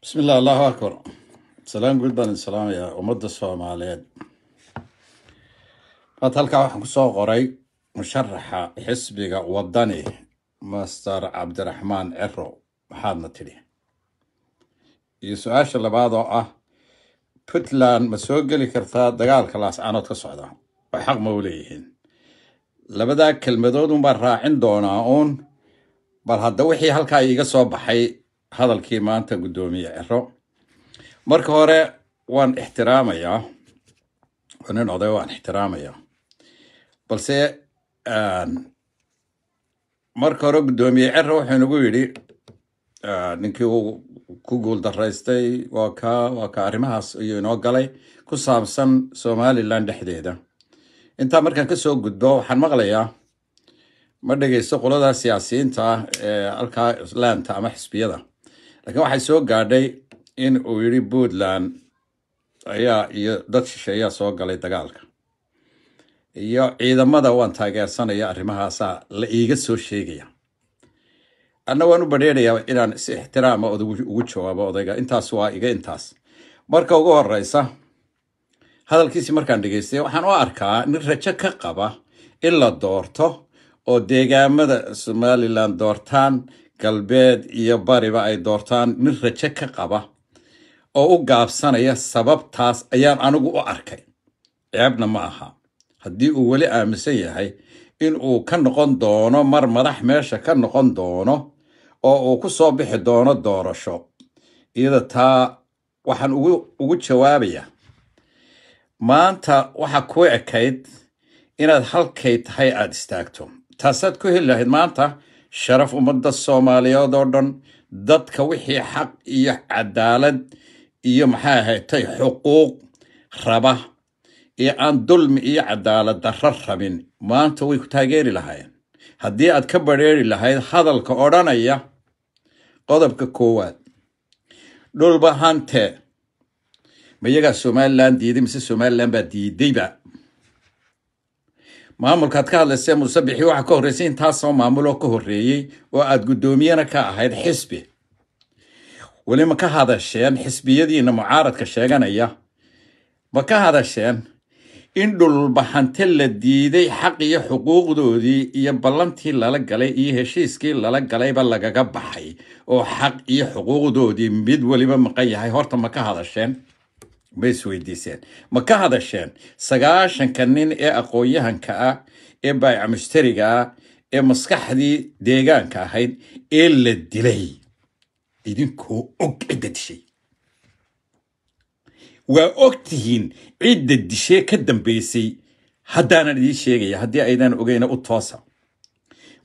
bismillah illah allahu akbar salaam guud baan isalaamayaa ummadda soomaaliyeed maanta halkaa waxaan kusoo qoray musharaxa xisbiga wadani master cabdiraxmaan cero maxaadna tidhi iyo su-aasha labaad oo ah puntland ma soo geli kartaa dagaalka laascaanood ka socda oo xaq ma u leeyihiin labadaa kelmadood kelmadoodunbaan raacin doonaa uun bal hadda wixii halkaa iiga soo baxay hadalkii maanta guddoomiye cero marka hore waan ixtiraamayaa nin oday waan ixtiraamayaa balse marka hore guddoomiye cero wuxuu nagu yidhi ninkii uu ku guuldaraystay waa ka waa ka arrimahaas ayuu inoo galay ku saabsan somalilan dhexdeeda intaa markaan kasoo gudbo waxaan maqlayaa ma dhegeysto qoladaas siyaasiyiinta ah ee halkaa islaamta ama xisbiyada laakiin waxay soo gaadhay in uu yidhi puntland ayaa iyo dad shisheeyaa soo galay dagaalka iyo ciidamada waan taageersanaya arrimahaasaa la iiga soo sheegaya anna waan u badheerayaa inaan si ixtiraama ah ugu jawaabo odayga intaas waa iga intaas marka ugu horeysa hadalkiisii markaan dhegeystay waxaan u arkaa nin rajo ka qaba in la doorto oo deegaamada somalilan doortaan galbeed iyo bariba ay doortaan nin rajo ka qaba oo u gaabsanaya sababtaas ayaan anigu u arkay ceebna ma aha haddii uu weli aaminsan yahay in uu ka noqon doono mar madax meesha ka noqon doono oo uu ku soo bixi doono doorasho iyada taa waxaan ugu jawaabayaa maanta waxaa kuu ekayd inaad halkay tahay aada istaagto taasaad ku heli lahayd maanta sharaf ummadda soomaaliyeed oo dhan dadka wixii xaq iyo cadaalad iyo maxaa ahatay xuquuq raba ee aan dulmi iyo cadaalad rabin maanta way ku taageeri lahaayeen haddii aad ka bareeri lahayd hadalka odhanaya qodobka koowaad dhulba hante ma iyagaa somalilan diiday mise somalilan baa diidayba maamulkaad ka hadlaysee bixi waxaa ka horreysay intaasoo maamuloo ka horreeyey oo aad guddoomiyena ka ahayd xisbi weli ma ka hadasheen xisbiyadiina mucaaradka sheeganaya ma ka hadasheen in dhulbaxante la diiday xaq iyo xuquuqdoodii iyo ballantii lala galay iyo heshiiskii lala galayba lagaga baxay oo xaq iyo xuquuqdoodii mid weliba maqan yahay horta ma ka hadasheen ma isweydiiseen ma ka hadasheen sagaashanka nin ee aqoonyahanka ah ee baaycmushtariga ah ee maskaxdii deegaanka ahayd ee la dilay idinkoo og cidda dishay waa og tihiin cidda dishee ka dambeysay haddaanan idiin sheegaya haddii aydaan ogeyna u toosa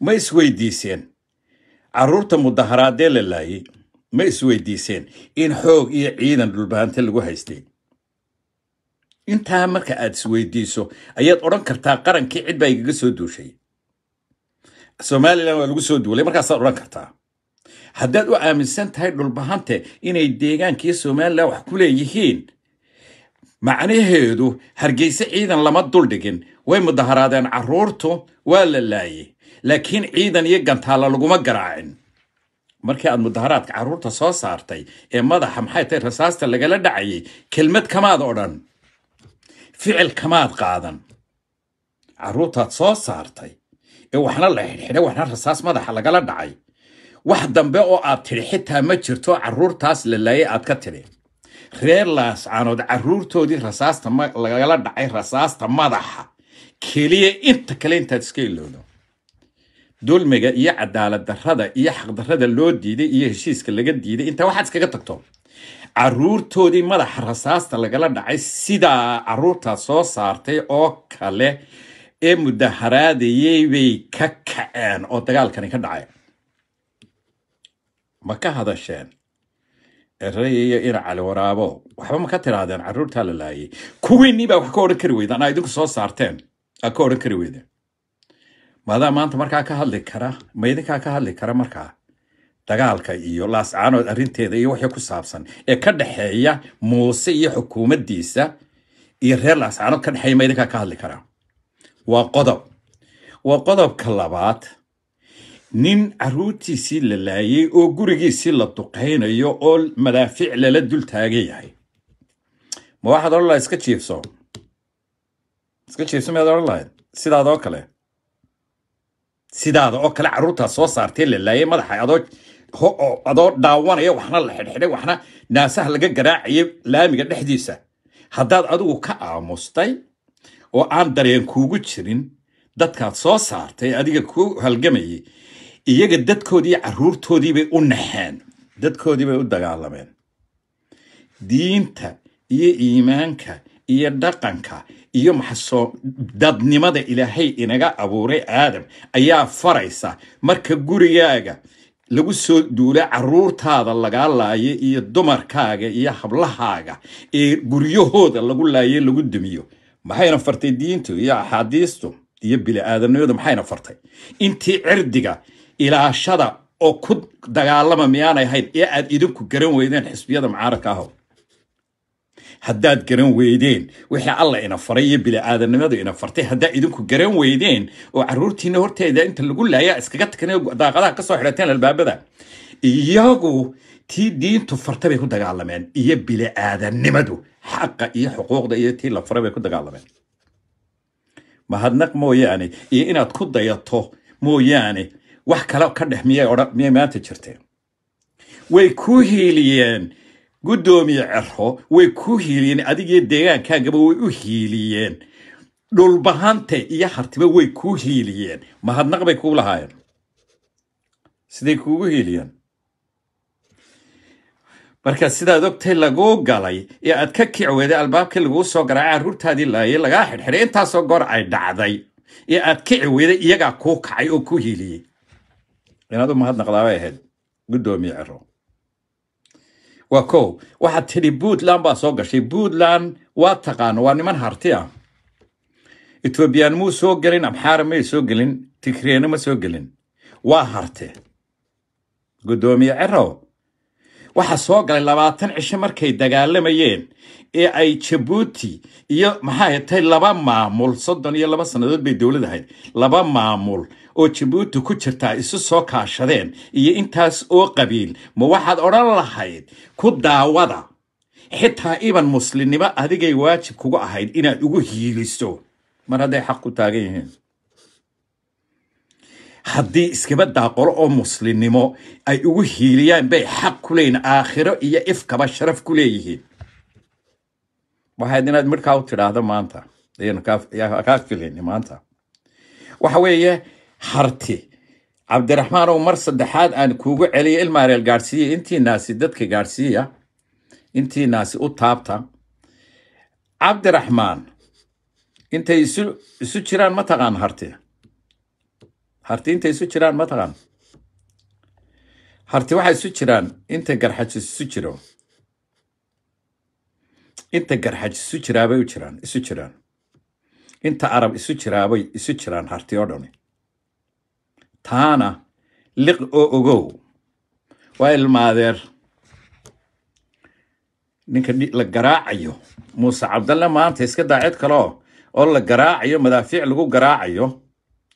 ma isweydiiseen caruurta mudaharaadee la laayay ma isweydiiseen in xoog iyo ciidan dhulbaante lagu haystay intaa marka aad isweydiiso ayaad odhan kartaa qarankii cid baa igaga soo duushay somalilan waa lagu soo duulay markaasaad odhan kartaa haddaad u aaminsan tahay dhulbahante inay deegaankiyo somalilan wax ku leeyihiin macnaheedu hargeyse ciidan lama duldhigin way mudaharaadeen caruurtu waa la laayey laakiin ciidan iyo gantaala laguma garaacin markii aad mudaharaadka caruurta soo saartay ee madaxa maxay tahay rasaasta lagala dhacayay kelmad kamaad odhan ficil kamaad qaadan carruurtaad soo saartay ee waxna la xidhxidhay waxna rasaas madaxa lagala dhacay wax dambe oo aad tidhi xitaa ma jirto caruurtaas la aad ka tidhi reer laascaanood carruurtoodii rasaasta lagala dhacay rasaasta madaxa keliya inta kale intaad iska ilowdo dulmiga iyo cadaalad darrada iyo xaqdarada loo diiday iyo heshiiska laga diiday intaa waxaad iskaga tagto caruurtoodii madaxa rasaasta lagala dhacay sidaa caruurtaa soo saartay oo kale ee mudaharaadayey bay ka kaceen oo dagaalkani ka dhacay ma ka hadasheen erey iyo ina cali waraabo waxba ma ka tidaahdeen caruurtaa la laayay kuwiinniibaa wax ka odhan kari weydan aa idinku soo saarteen aa ka odhan kari weydeen maadaa maanta markaa ka hadli kara ma idinkaa ka hadli kara markaa dagaalka iyo laascaanood arinteeda iyo wixii ku saabsan ee ka dhexeeya muuse iyo xukuumaddiisa iyo reer laascaanood ka dhexeeya ma idinkaa ka hadli karaa waa qodob waa qodobka labaad nin caruurtiisii la laayay oo gurigiisii la duqaynayo oo madaafiic lala dul taagan yahay ma waxaad odhan lahayd iska jiifso iska jiifso miyaad odhan lahayd sidaada oo kale sidaada oo kale carruurtaas soo saartee la laayay madaxa adoo adoo dhaawanaya waxna la xidhxidhay waxna naasaha laga garaacaya laamiga dhexdiisa haddaad adigu ka aamustay oo aan dareen kuugu jirin dadkaad soo saartay adiga ku halgamayay iyaga dadkoodii caruurtoodiibay u naxeen dadkoodiibay u dagaalameen diinta iyo iimaanka iyo dhaqanka iyo maxasoo dadnimada ilaahay inaga abuuray aadam ayaa faraysa marka gurigaaga lagu soo duulay caruurtaada lagaa laaye iyo dumarkaaga iyo hablahaaga ee guryahooda lagu laaye lagu dumiyo maxayna fartay diintu iyo axaadiistu iyo bili-aadamnimadu maxayna fartay intii cirdiga ilaashada oo ku dagaalama miyaanay ahayn ee aad idinku garan weydeen xisbiyada mucaaradka aho haddaad garan weydeen wixii alla ina faray iyo bili'aadanimadu ina fartay haddaa idinku garan weydeen oo caruurtiina horteeda inta lagu laaya iskaga tagnay daaqadaha kasoo xidhateen albaabada iyagu tii diintu farta bay ku dagaalameen iyo bili'aadanimadu xaqa iyo xuquuqda iyo tii la faray bay ku dagaalameen mahadnaq mooyaane iyo inaad ku dayato mooyaane wax kale ka dhex miyay maanta jirteen way ku hiiliyeen guddoomiye cerro way ku hiiliyeen adigii deegaankaagaba way u hiiliyeen dhulbahante iyo hartiba way ku hiiliyeen mahadnaq bay kuu lahaayeen siday kuugu hiiliyeen marka sidaad ogtay laguu galay ee aad ka kicweeday albaabkii laguu soo garaaca caruurtaadii laayay lagaa xidhxidhay intaasoo goor ay dhacday ee aad kici weyday iyagaa kuu kacay oo ku hiiliyey inaad u mahadnaqdaabay ahayd guddoomiye cerro waa kow waxaad tidhi puntland baa soo gashay puntland waa taqaano waa niman harti ah etoobiyaan muu soo gelin abxaara may soo gelin tigreeno ma soo gelin waa harte guddoomiye cerow waxaa soo galay labaatan cisho markay dagaalamayeen ee ay jabuuti iyo maxaa tay laba maamul soddon iyo laba sannadood bay dowlad ahayd laba maamul oo jabuuti ku jirtaa isu soo kaashadeen iyo intaas oo qabiil ma waxaad odhan lahayd ku daawada xitaa iban muslimnimo adigay waajib kugu ahayd inaad ugu hiiliso mar hadday xaq ku taagan yihiin haddii iskaba daaqolo oo muslimnimo ay ugu hiiliyaan bay xaq ku leeyihin aakhiro iyo ifkaba sharaf ku leeyihiin waxayd inaad midhkaa u tidhaahdo maanta kaa filin maanta waxa weeye harti cabdiraxmaanow mar saddexaad aan kuugu celiya ilmaareel gaadhsiiya intiinaasi dadka gaadhsiiya intiinaasi u taabta cabdiraxmaan intay isu jiraan mataqaan harti harti inta isu jiraan mataqaan harti waxay isu jiraan inta garxaj isu jiro inta garxaj isu jiraabay u jiraan isu jiraan inta arab isu jiraabay isu jiraan harti oo dhani taana liq oo ogow waa ilmaadeer ninka la garaacayo muuse cabdalle maanta iska daacid kaleo oo la garaacayo madaafiic lagu garaacayo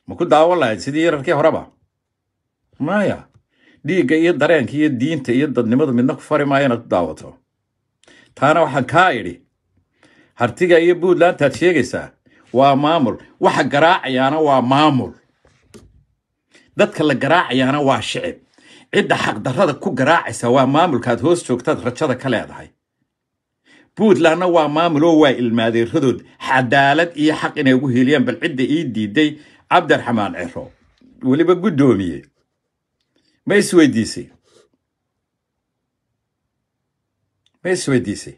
ma ku daawan lahayd sidii yararkii horeba maya dhiigga iyo dareenka iyo diinta iyo dadnimadu midna ku fari maayo inaad ku daawato taana waxaan kaa idhi hartiga iyo puntlantaad sheegaysaa waa maamul waxa garaacayaana waa maamul dadka la garaacayaana waa shicib cidda xaqdarada ku garaacaysa waa maamulkaad hoos joogtaad rajada ka leedahay puntlandna waa maamul oo waa ilmaadeeradood cadaalad iyo xaq inay ugu hiiliyaan bal cidda ii diiday cabdiraxmaan ciro weliba guddoomiye ma isweydiisay ma isweydiisay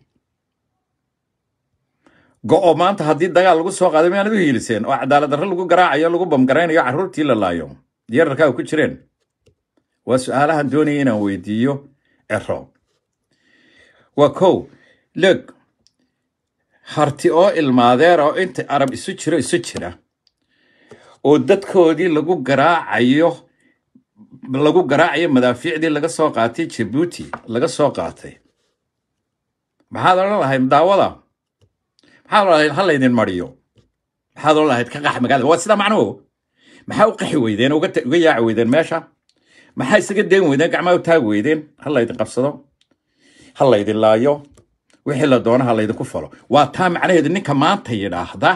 go-o maanta haddii dagaal lagu soo qaaday mayaanad u hiiliseen oo cadaalad darre lagu garaacayo lagu bamgaraynayo carruurtii la laayo diyararka ay ku jireen waa su-aalahan doonaya inaan weydiiyo ciro waa kow leeg harti oo ilmaadeer oo inta arab isu jiro isu jira oo dadkoodii lagu garaacayo lagu garaacayo madaafiicdii laga soo qaatay jabuuti laga soo qaatay maxaad odhan lahayd daawada maxaad odhan lahayd ha laydin mariyo maxaad odhan lahayd ka qax magaalada waa sidaa macnuhu maxaa u qaxi weydeen uga yaaci weydeen meesha maxaa isaga deen weydeen gacmaa u taagi weydeen ha laydin qabsado ha laydin laayo wixii la doono ha laydinku falo waa taa macnaheedu ninka maanta yidhaahda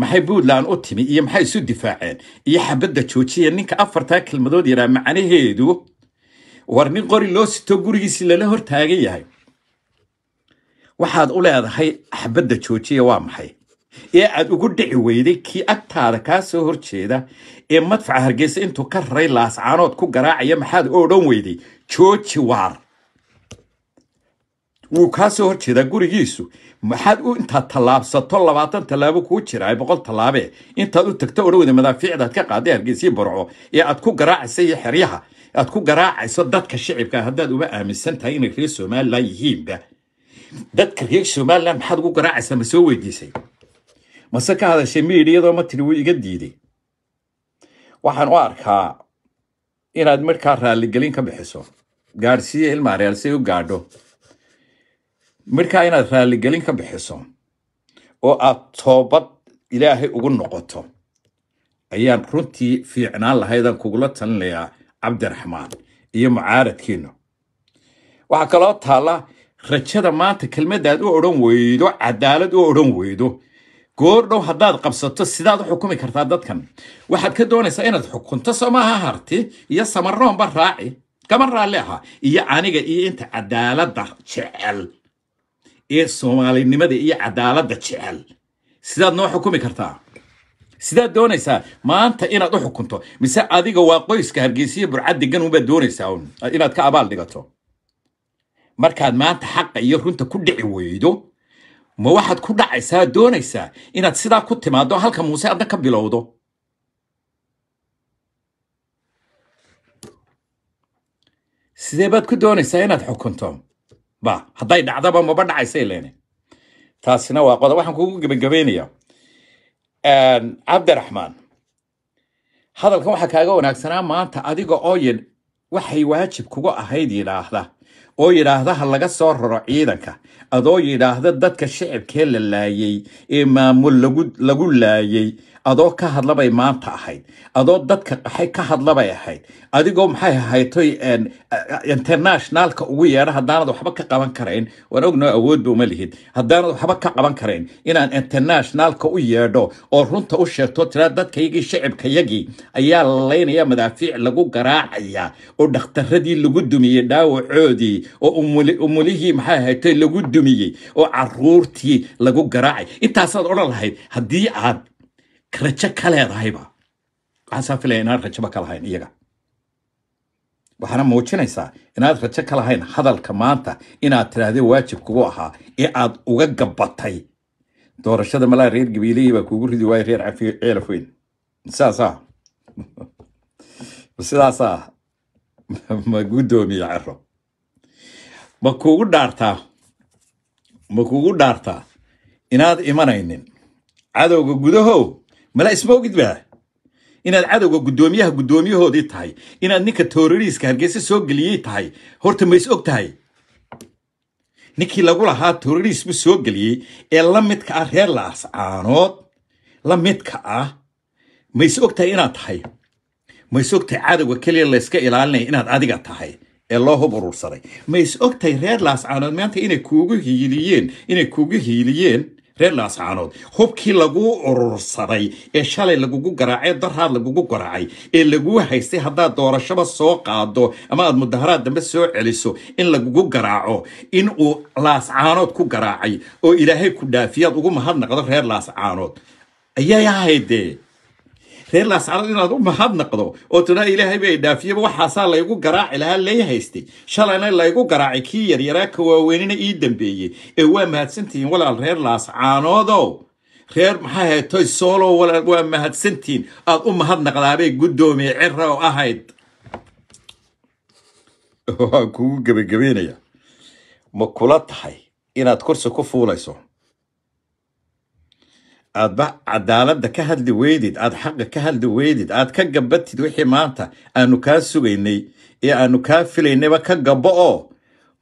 maxay puntland u timi iyo maxay isu difaaceen iyo xabadda joojiya ninka afartaa kelmadood yaraa macnaheedu war nin qori loo sito gurigiisii lala hortaagan yahay waxaad u leedahay xabadda joojiya waa maxay ee aad ugu dhici weyday kii agtaada kaa soo horjeeda ee madfaca hargeysa intuu ka raray laascaanood ku garaacaya maxaad oodhan weyday jooji waar wuu kaa soo horjeedaa gurigiisu maxaad u intaad tallaabsato labaatan tallaabo kuu jira boqol tallaabee intaad u tagto odhowda madaafiicdaad ka qaaday hargeysii barco oh, ee aad ku garaacaysa iyo xeryaha aad ku garaacayso dadka shicibka haddaad uba aaminsan tahay inay reer somalilan yihiinba dadka reer somalilan maxaad ugu garaacaysaa ma soo weydiisay mase ka hadashay miidhiyadoo ma tiri wuu iga diiday waxaan u arkaa inaad markaa raaligelin ka bixiso gaadhsiiya ilmaareelsay u gaadho markaa inaad raalligelin ka bixiso oo aad toobad ilaahay ugu noqoto ayaan runtii fiicnaan lahaydan kugula talinayaa cabdiraxmaan iyo mucaaradkiinu waxaa kaloo taalla rajada maanta kelmaddaad u odhan weydo cadaalad u odhan weydo goor dhow haddaad qabsato sidaad u xukumi kartaa dadkan waxaad ka doonaysaa inaad xukunto soomaaha harti iyo samaroonba raaci kama raalli aha iyo aniga iyo inta cadaaladda jecel ee soomaalinimada iyo cadaaladda jecel sidaad noo xukumi kartaa sidaad doonaysaa maanta inaad u xukunto mise adiga waa qoyska hargeysiya burcad degan unbaad doonaysaa un inaad ka abaal dhigato markaad maanta xaqa iyo runta ku dhici weydo ma waxaad ku dhacaysaa doonaysaa inaad sidaa ku timaaddo halka muuse adna ka bilowdo sidee baad ku doonaysaa inaad xukunto ba hadday dhacdaba maba dhacaysa ileene taasina waa qodob waxaan kugu gebagabaynayaa cabdiraxmaan hadalkan waxaa kaaga wanaagsanaa maanta adiga oo waxay waajib kuga ahayd yidhaahda oo yidhaahda ha laga soo raro ciidanka adoo yidhaahda dadka shicibkee la laayey ee maamul lagu laayey adoo ka hadlabay maanta ahayd adoo dadka qaxay ka hadlabay ahayd adigoo maxay ahaytoy eh, internationaalka ugu yeedha haddaanad waxba ka qaban karayn waan ognoo awoodba uma lihid haddaanad waxba ka qaban karayn inaan internationaalka u yeedho oo runta u sheegto tiraa dadkaygii shicibkayagii ayaa lalaynaya madaafiic lagu garaacaya oo dhakhtaradii lagu dumiyey dhaawacoodii oo umulihii maxay ahaytoy lagu dumiyey oo caruurtii lagu garaacay intaasaad odhan lahayd haddii aad rajo ka leedahayba waxaasaa filaya inaad rajoba ka lahayn iyaga waxaana muujinaysaa inaad rajo ka lahayn hadalka maanta inaad tidhaahdee waajib kugu ahaa ee aad uga gabbatay doorashada malaa reer gabiilihii baa kugu ridi waaya reer ceelafoyn saasaa sidaasaa ah. ah. ma guddoomiya caro ma kuugu dhaartaa ma kuugu dhaartaa inaad imanaynin cadowga gudahow mala isma baa inaad cadowga guddoomiyaha guddoomiyahoodii tahay inaad ninka tororiiska hargeysa soo geliyey tahay horta ma is og tahay ninkii lagu lahaa toorariis soo geliyey ee la midka ah reer laascaanood la midka ah ma is og tahay inaad tahay ma is cadowga keliya layska ilaalinaya inaad adiga tahay ee loo hub urursaday ma ogtahay reer laascaanood maanta inay kuugu hiiliyeen inay kuugu hiiliyeen reer laascaanood hubkii laguu urursaday ee shalay lagugu garaacay daraad lagugu garaacay ee laguu haystay haddaad doorashaba soo qaado ama aad mudaharaad dambe soo celiso in lagugu garaaco in uu laascaanood ku garaacay oo ilaahay ku dhaafiyaad ugu naqdo reer laascaanood ayay ahaydee reer laascarood inaad u mahadnaqdo oo tuna ilaahayba ay dhaafiyaba waxaasaa laygu garaaci lahaa lay haystay shalayna laygu garaacay kii yaryaraa ka waaweynina ii dambeeyey ee waa mahadsantihiin walaal reer laascaanoodow reer maxaa heetoy soolow walaal waa mahadsantihiin aad u mahadnaqdaabay guddoomiye cira oo ahayd waan kugu gebagabeynaya ma kula tahay inaad kursi ku fuulayso aadba cadaaladda ka hadli weydid aad xaqa ka hadli weydid aad ka gabatid wixii maanta aanu kaa sugaynay ee aanu kaa filaynayba ka gabbo oo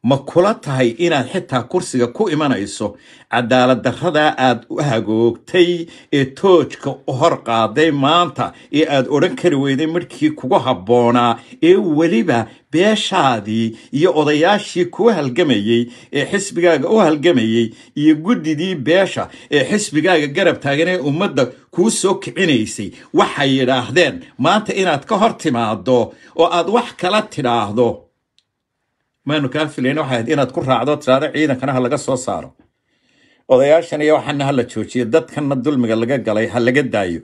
ma kula tahay inaad xitaa kursiga ku imanayso cadaalad darradaa aad u hagoogtay ee toojka hor qaaday maanta ee aad odhan kari weyday markii kugu habboonaa ee weliba beeshaadii iyo odayaashii kuu halgamayey ee xisbigaaga u halgamayey iyo guddidii beesha ee xisbigaaga garab taagan ee ummadda kuu soo kicinaysay waxay yidhaahdeen maanta inaad ka hor timaaddo oo aad wax kala tidhaahdo maanu kaa filayn waxay ahayd inaad ku raacdo tiraado ciidankana ha laga soo saaro odayaashan iyo waxaana ha la joojiyo dadkanna dulmiga laga galay ha laga daayo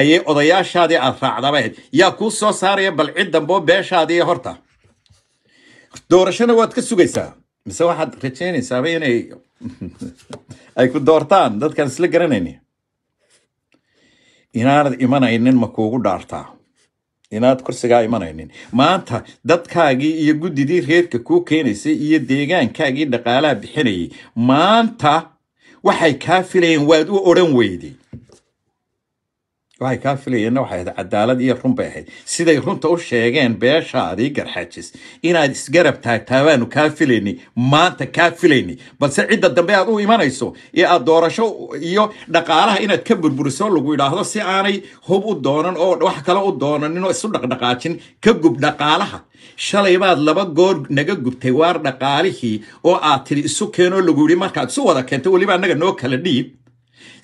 ayay odayaashaadii aad ah raacdaba ahayd yaa kuu soo saaraya bal cid damboo beeshaadii horta doorashana waad ka sugaysaa mise waxaad rajeynaysaaba inay ay ku doortaan dadkaan isla garanayni inaanad imanaynin ma kuugu dhaartaa inaad kursigaa imanaynin maanta dadkaagii iyo guddidii reerka kuu keenaysay iyo deegaankaagii dhaqaalaha bixinayay maanta waxay kaa filayeen waad u odhan weyday waxay kaa filayeenna waxay ahayd cadaalad iyo run ahayd siday runta u sheegeen beeshaadii garxaajis inaad isgarab taagtaa baanu kaa filayni maanta kaa filayni balse cidda dambe aad u imanayso ee aad doorasho iyo dhaqaalaha inaad ka burburiso lagu yidhaahdo si aanay hub u doonan oo wax kale u doonanin isu dhaqdhaqaajin ka gub dhaqaalaha shalay baad laba goor naga gubtay waar dhaqaalihii oo aad tidhi isu keenoo lagu yidhi markaad isu wada keentay weliba annaga noo kala dhiib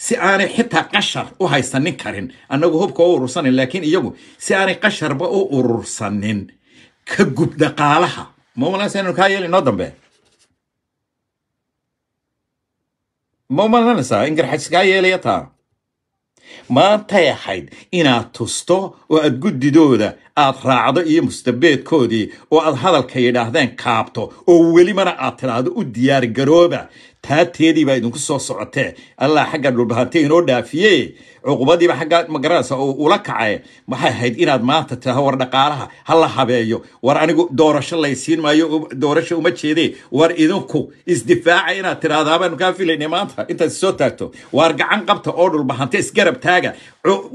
si aanay xitaa qashar u haysanin karin annagu hubka u urursanin laakiin iyagu si aanay qasharba u urursanin ka gub dhaqaalaha mawlanasaynu kaa yeeli inoo dambe mawmalanasa ingarxajs kaa yeelaya taa maantay ahayd inaad tusto oo aad guddidooda aad raacdo iyo mustabeedkoodii oo aad hadalka yidhaahdeen kaabto oo welimana aad tidhaahdo u diyaar garooba taateedii baa idinku soo socotee allah xagga dhulbahantee inoo dhaafiye cuqubadiiba xagga magaranaysa oo ula kacae maxay ahayd inaad maanta tiraho war dhaqaalaha ha la habeeyo war anigu doorasho laysiin maayo doorasho uma jeedee war idinku isdifaaca inaad tirahdaabaanu kaa filayna maanta intaad soo taagto waar gacan qabta oo dhulbahante isgarab taaga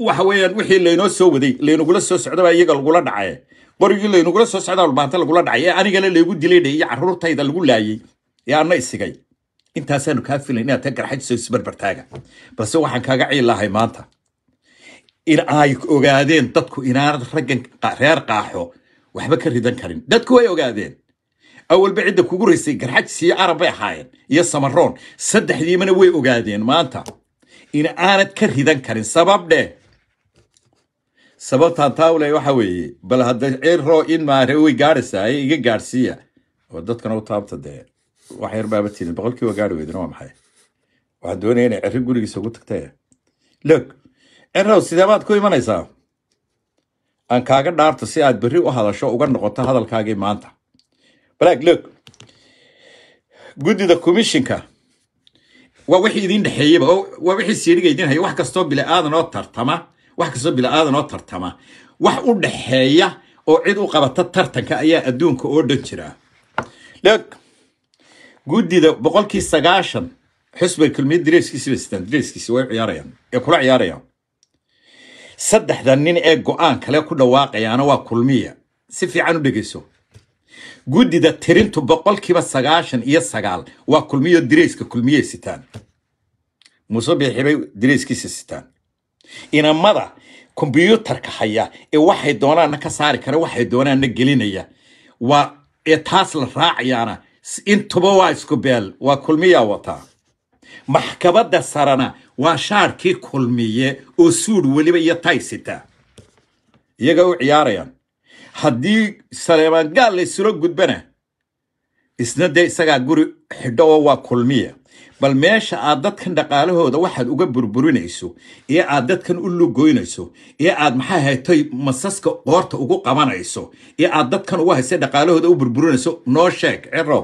waxa weeyaan wixii laynoo soo waday laynugula soo socdaba iyaga lagula dhacaye qorigii laynugula soo socdaa dhulbahante lagula dhacay ee anigana laygu dilaydha iyo carruurtayda lagu laayey ee anna isigay intaasaanu kaa fila inaad ka garxajiso isbarbartaaga balse waxaan kaaga ciillahay maanta in ay ogaadeen dadku inaanad raggan reer qaaxo waxba ka ridan karin dadku way ogaadeen awalba cidda kugu raysay garxajis iyo ahaayeen iyo samaroon saddexdiimana way ogaadeen maanta in aanad ka ridan karin sabab dheh sababtaan taawle waxa weeye bal hadda cirro in maare way gaadhaysaa iga gaadhsiiya oo dadkana u taabta dee waxyar baaba tidin boqolkiiba gaari weydina waa maxay waxaad doonaya inay ceri gurigiisa ugu tagtee log erow sideebaad ku imanaysaa aan kaaga dhaarto si aad berri u hadasho uga noqoto hadalkaagii maanta black log guddida commishinka waa wixii idin dhexeeyeba waa wixii siiriga idin haya wax kastoo bila'aadan oo tartama wax kastoo bila'aadan oo tartama wax u dhexeeya oo cid u qabata tartanka ayaa adduunka oo dhan jiraa log guddida boqolkii sagaashan xusbay kulmiyad dareeskiisi bay sitaan dareeskiisi way ciyaarayaan ee kula ciyaarayaan saddexda nin ee go-aan kale ku dhawaaqayaana waa kulmiya si fiican u dhegeyso guddida tirintu boqolkiiba sagaashan iyo sagaal waa kulmiyo dareeska kulmiyey sitaan muuse biixibay dareeskiisa sitaan inamada kombyuutarka haya ee waxay doonaanna ka saari kara waxay doonaanna gelinaya waa ee taas la raacayaana intuba waa isku beel waa kulmiyaa wataa maxkamadda sarana waa shaarkii kulmiye oo suud weliba iyo taysita iyaga u ciyaarayaan haddii saleemaan gaal laysula gudbana isna dee isagaa guri xidho oo waa kulmiya bal meesha aad dadkan dhaqaalahooda waxaad uga burburinayso ee aad dadkan u lugoynayso ee aad maxaa haytay masaska qoorta ugu qabanayso ee aad dadkan uga haysa dhaqaalahooda u burburinayso noo sheeg cerow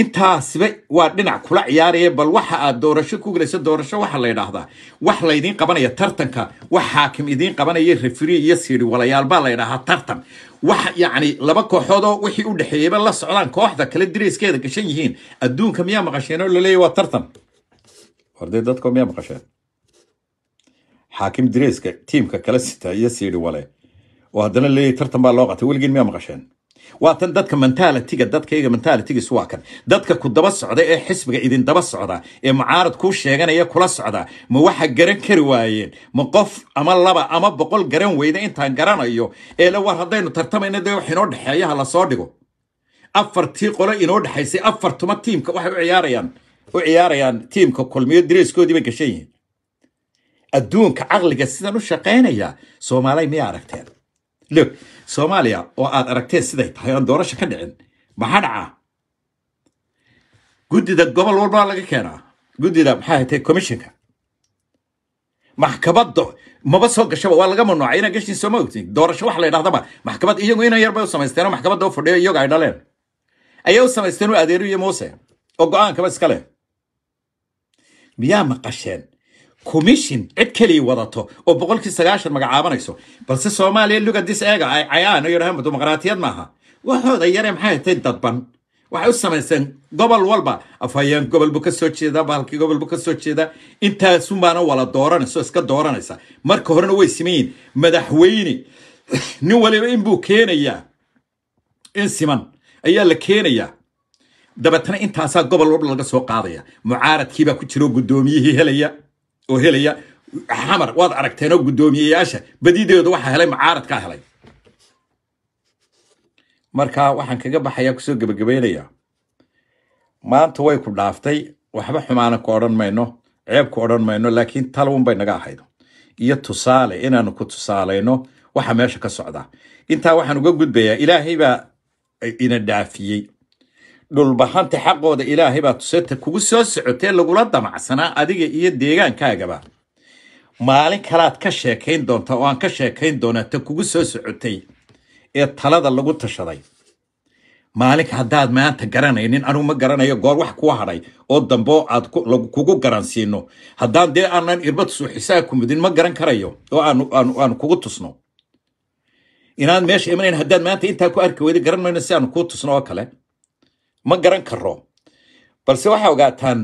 intaasba waa dhinac kula ciyaaraya bal waxa aad doorasho ku galayso doorasho waxa la ydhaahdaa wax laydiin qabanaya tartanka wax xaakim idiin qabanaya refri iyo siri walayaalbaa la ydhahaa tartan wax yacni laba kooxoodoo wixii u dhexeeyeyba la socdaan kooxda kale dirayskeeda gashan yihiin adduunka miyaa maqasheen oo laleeya waa tartan warday dadka miyaa maqasheen xaakim dirayska tiimka kala sita iyo siri wale oo haddana leeyahy tartan baa loo qatay weligiin miyaa maqasheen waatan dadka mentaalitiga dadkayga mentaalitigiis waa kan dadka ku daba socda ee xisbiga idin daba socda ee mucaarad kuu sheeganaya kula socda ma waxa garan kari waayeen ma qof ama laba ama boqol garan weyda intaan garanayo ee la war haddaynu tartamayna dee wax inoo dhexeeyaha lasoo dhigo afartii qolo inoo dhexaysay afartuma tiimka waxay u ciyaarayaan u ciyaarayaan tiimka kulmiyo dareeskoodii bay gashan yihiin adduunka caqliga sidan u shaqaynaya soomaaliya miyaa aragteen soomaaliya oo aad aragteen siday tahay oan doorasha ka dhicin maxaa dhacaa guddida gobol walbaa laga keenaa guddida maxaa hatee commissionka maxkabadda maba soo gashaba waa laga mamnuucay inaa gashin sooma ogtin doorasho wax la ydhahda maxkamad iyagu inan yar bay u samaysteeno maxkamadda u fadhiyo iyagu ay dhaleen ayay u samaysteen u iyo muuse oo go-aankaba iska leh miyaa maqasheen commission cid keliya wadato oo boqolkii sagaashan magacaabanayso balse soomaaliya lugadis eega ay cayaan iyo dhahaan maaha waxooda yare maxay hatay dadban waxay u samayseen gobol walba afhayeen gobolbu ka soo jeedaa bahalkii gobolbu ka soo jeedaa intaasunbaana wala dooranayso iska dooranaysa marka horena way siman madaxweyne nin waliba inbuu keenayaa in siman ayaa la keenayaa dabeetana intaasaa gobol walba laga soo qaadaya mucaaradkiibaa ku jiro gudoomiyihii helaya oo helaya xamar waad aragteenoo guddoomiyeyaasha badideedu waxaa helay macaaradkaa helay marka waxaan kaga baxayaa kusoo gebagabaynayaa maanta way ku dhaaftay waxba xumaana ku odhan mayno ceeb ku odhan mayno laakiin talwun bay naga ahayd iyo tusaale inaanu ku tusaalayno waxa meesha ka socdaa intaa waxaan uga gudbayaa ilaahay baa ina dhaafiyey dhulbahanta xaqooda ilaahay baa tuseta kugu soo socotee lagula damacsanaa adiga iyo deegaankaagaba maalin kalaad ka sheekayn doontaa oo aan ka sheekayn doonaa ta kugu soo socotay ee talada lagu tashaday maalinka haddaad maanta garanaynin anuu ma garanayo goor wax kuu hadhay oo dambeo aad kugu garansiino haddaan dee aanan irbad suuxisaa kumudin ma garan karayo oo aanu kugu tusno inaad meesha imanayn haddaad maanta intaa ku arki weyda garan mayno si aanu kuu tusno oo kale ma garan karo balse waxaa ogaataan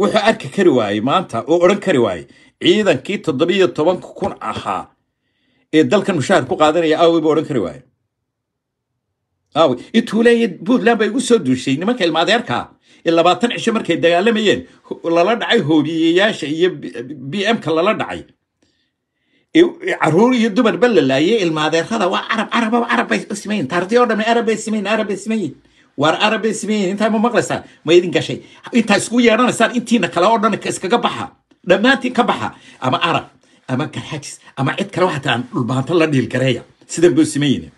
wuxuu arki kari waayey maanta oo odhan kari waayey ciidankii toddobiiyo tobanka kun ahaa ee dalkan mushaahar ku qaadanaya aawi buu odhan kari waaye aawi intuuleeya puntland bay igu soo duushay nimanka ilmaadeerka ee labaatan cisho markay dagaalamayeen lala dhacay hoobiyeyaasha iyo b m ka lala dhacay caruur iyo dumar ba la laayey ilmaadeerada waa carab carababa carab bay simayin taartii o arab bay simayin arab bay simayin waar arab ismayn intaa ma maqlaysaan ma idin gashay intaa isku yeedhanaysaan intiina kale oo dhan iskaga baxa dhammaantiin ka baxa ama arab ama garxajis ama cid kale waxaa taan dhulbaanto la dhiilgareeya sidan buu sameeyeyna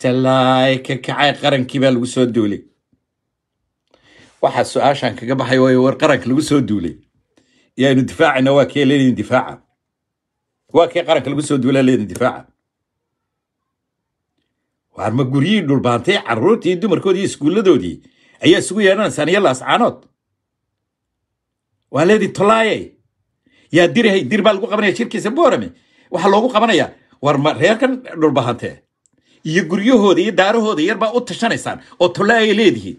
tallaay ka kacay qarankii baa lagu soo duulay waxaa su-aashan kaga baxay waayo war qaranka lagu soo duulay yaanu difaacayna waa kee leediin difaaca waa kee qaranka lagu soo duula leediin difaaca warma guryihii dhulbaantay carruurtii dumarkoodii iskuulladoodii ayaa isugu yeedhanay saniyalaas caanood waa leedii tolaaye yaa dirahay dir baa lagu qabanaya jirkiisa boorame waxaa loogu qabanayaa war ma reerkan dhulbahantee iyo guryahooda iyo daarahooda yarbaa u tashanaysaan oo tolaaye leedihiin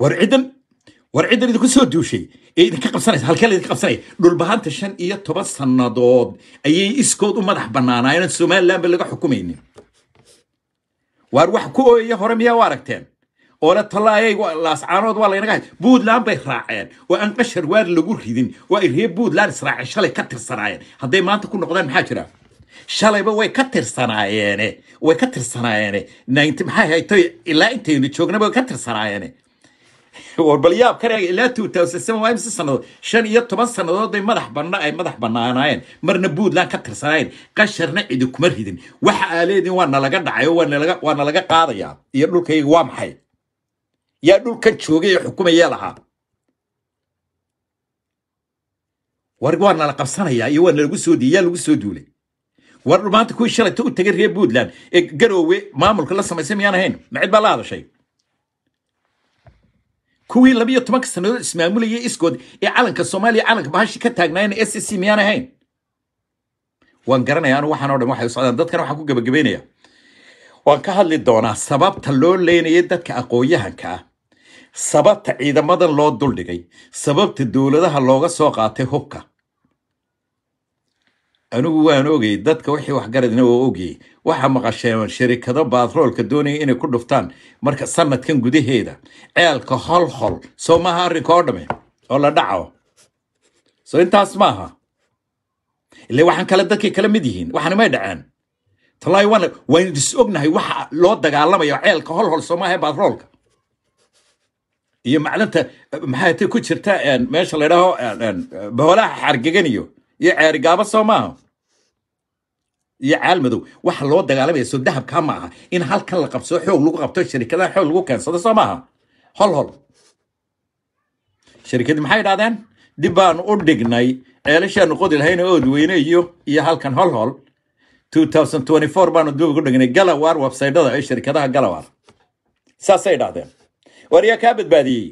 war ciddan warcidan idinku soo duushay ee idinka qabsanaysa halkeel idinka qabsanaya dhulbahanta shan iyo toban sannadood ayay iskood u madax bannaanaayeen somalilandba laga xukumaynin waar wax ku ooyaya hore miyaa u aragteen oole talaayay laascaanood waa laynaga hay buntland bay raaceen oo aan qashar waar lagu ridin oo ay reer buntland israaceen shalay ka tirsanaayeen hadday maanta ku noqdaan maxaa jira shalayba way ka tirsanaayeene way ka tirsanaayeen maxay haytay ilaa intaynu joognaba way ka tirsanaayeen warbalyaab karaaga ilaa two thousand seven waa imse sannadood shan iyo toban sannadood bay madax banna ay madax bannaanaayeen marna puntland ka tirsanaayeen qasharna cidi kuma ridin waxa aa leediin waa nalaga dhacay oo waa nalaga qaadayaa iyo dhulkayga waa maxay yaa dhulkan joogay ee xukumaya lahaa war waa nala qabsanayaa iyo waa nalagu soo diya yaa lagu soo duulay war maanta kuwii shalayta u tagay reer puntland ee garoowe maamulka la samaysay miyaan ahayn macid baa la hadashay kuwii labiyo tobanka sannadood ismaamulayay iskood ee calanka soomaaliya calanka bahashi ka taagnaayna s c miyaan ahayn waan garanaya anu waxaan o dhan waxay u socdaan dadkan waxaan ku gabagabeynaya waan ka hadli doonaa sababta loo leynayay dadka aqoon-yahanka ah sababta ciidamadan loo duldhigay sababta dowladaha looga soo qaatay hubka anigu waan ogay dadka wixii waxgaradna waa ogayey waxa maqasheen sharikado baatroolka doonaya inay ku dhuftaan marka sanadkan gudaheeda ceelka hol hol soo maaha arrinka oo dhame oo la dhaco soo intaas maaha ile waxaan kale dadkay kala mid yihiin waxaana may dhaceen talaahi waynu dis ognahay waxa loo dagaalamayo ceelka hol hol soo maaha baatroolka iyo maclinta maxay tay ku jirta meesha la ydhaaho boholaha xargegan iyo iyo ceerigaabo soo maaha iyo caalmadow madow waxa loo dagaalamaya soo dahabkaa ma aha in halkan la qabsado xoog lagu qabto sharikadaha xoog lagu keensado soo maaha hol hol sharikadii maxay idhahdeen dib baanu u dhignay ceelashaanu qodi lahayna ood weyne iyo iyo halkan hol hol baanu dib ugu dhignay galawar websaydhada ee sharikadaha galawar saasay idhahdeen war yaa kaa badbaadiyey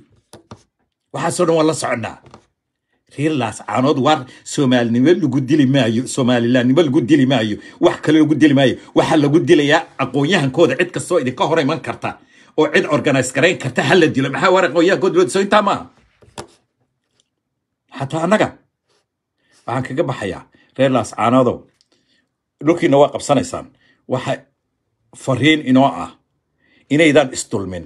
waxaasoo dhan waan la soconnaa reer laascaanood waar soomaalinimo lagu dili maayo soomaalilaannimo lagu dili maayo wax kale lagu dili maayo waxaa lagu dilayaa aqoon-yahankooda cid kastoo idinka hor iman karta oo cid organise garayn karta ha la dilo maxaa waar aqoonyahankood loodsoo intaa maaha xataa annaga waxaan kaga baxayaa reer laascaanoodow dhulkiina waa qabsanaysaan waxa fariin inoo ah inaydaan isdulmin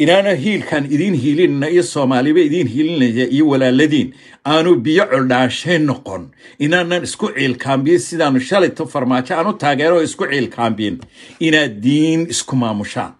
inaana hiilkan idiin hiilinna iyo soomaaliba idiin hiilinaya iyo walaaladiin aanu biyo codhaashay noqon inaanan isku ciilkaambiyin sidaanu shalayto farmaajo aanu taageero isku ciilkaambiyin inaad diin isku maamushaan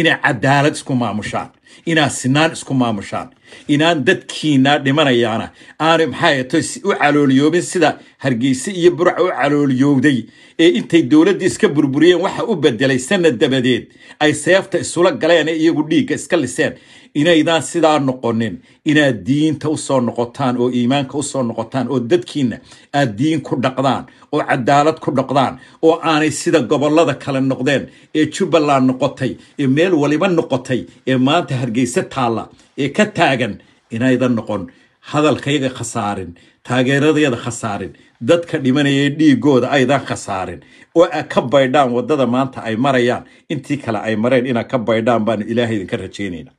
inaad cadaalad isku maamushaan inaad sinaan isku maamushaan inaan dadkiina dhimanayaana aanu maxaato u calooliyoobin sida hargeyse iyo burca u calooliyowday ee intay dowladdii iska burburiyeen waxa u bedelay sanad dabadeed ay seefta isula galeen ee iyagu dhiigga iska liseen inaydaan sidaa noqonin inaad diinta usoo noqotaan oo iimaanka usoo noqotaan oo dadkiina aad diin ku dhaqdaan oo cadaalad ku dhaqdaan oo aanay sida gobolada kale noqdeen ee jubbaland noqotay ee meel waliba noqotay ee maanta hargeyse taalla ee ka taagan inaydan noqon hadalkayga khasaarin taageeradayada khasaarin dadka dhimanaya dhiigooda aydan khasaarin oo a ka baydhaan waddada maanta ay marayaan intii kale ay mareen inaa ka baydhaan baanu ilaaha idinka rajaynayna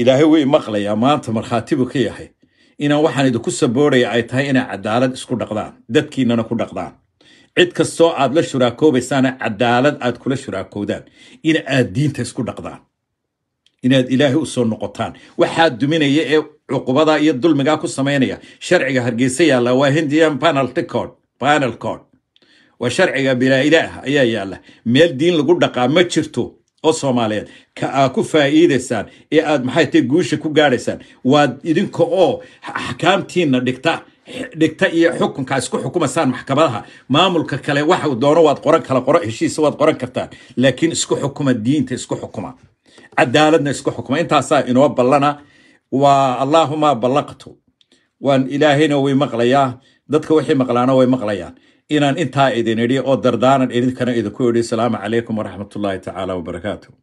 ilaahay way maqlayaa maanta markhaati ka yahay inaan waxaan idinku sabooraya ay tahay inaa cadaalad isku dhaqdaan dadkiinana ku dhaqdaan cid kastoo aad la shuraakoobaysaana cadaalad aad kula shuraakowdaan in aad diinta isku dhaqdaan inaad ilaahay u soo noqotaan waxaa duminaya ee cuqubada iyo dulmigaa ku samaynaya sharciga hargeysa yaalla waa hindian panal cod waa sharciga bilaa ilaah ayaa yaalla meel diin lagu dhaqaa ma jirto oo soomaaliyeed ka aa ku faa'iidaysaan ee aad maxay tahay guusha ku gaadhaysaan waad idinka oo axkaamtiinna dhigta dhigta iyo xukunka isku xukumaysaan maxkamadaha maamulka kale waxa doono waad qoran kala qoro heshiisa waad qoran kartaan laakiin isku xukuma diinta isku xukuma cadaaladna isku xukma intaasaa inoo ballana waa allaahuma ballaqtu waan ilaahayna way maqlayaa dadka waxay maqlaana way maqlayaan inaan intaa idin idhi oo dardaanan idinkana idinku idhi asalaamu calaykum waraxmatullaahi tacaala wabarakaatu